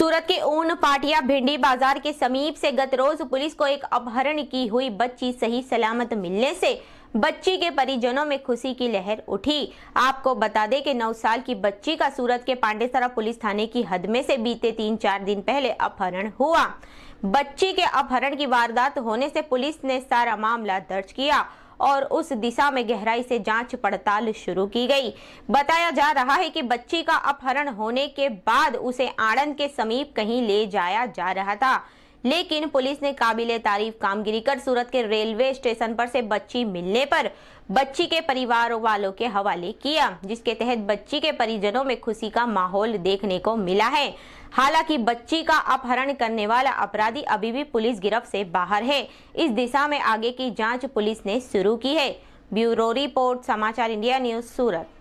सूरत के ऊन पाटिया भिंडी बाजार के समीप से गत रोज पुलिस को एक अपहरण की हुई बच्ची सही सलामत मिलने से बच्ची के परिजनों में खुशी की लहर उठी आपको बता दें कि 9 साल की बच्ची का सूरत के पांडेसरा पुलिस थाने की हद में से बीते तीन चार दिन पहले अपहरण हुआ बच्ची के अपहरण की वारदात होने से पुलिस ने सारा मामला दर्ज किया और उस दिशा में गहराई से जांच पड़ताल शुरू की गई बताया जा रहा है कि बच्ची का अपहरण होने के बाद उसे आणंद के समीप कहीं ले जाया जा रहा था लेकिन पुलिस ने काबिल तारीफ कामगिरी कर सूरत के रेलवे स्टेशन पर से बच्ची मिलने पर बच्ची के परिवार वालों के हवाले किया जिसके तहत बच्ची के परिजनों में खुशी का माहौल देखने को मिला है हालांकि बच्ची का अपहरण करने वाला अपराधी अभी भी पुलिस गिरफ्त से बाहर है इस दिशा में आगे की जांच पुलिस ने शुरू की है ब्यूरो रिपोर्ट समाचार इंडिया न्यूज सूरत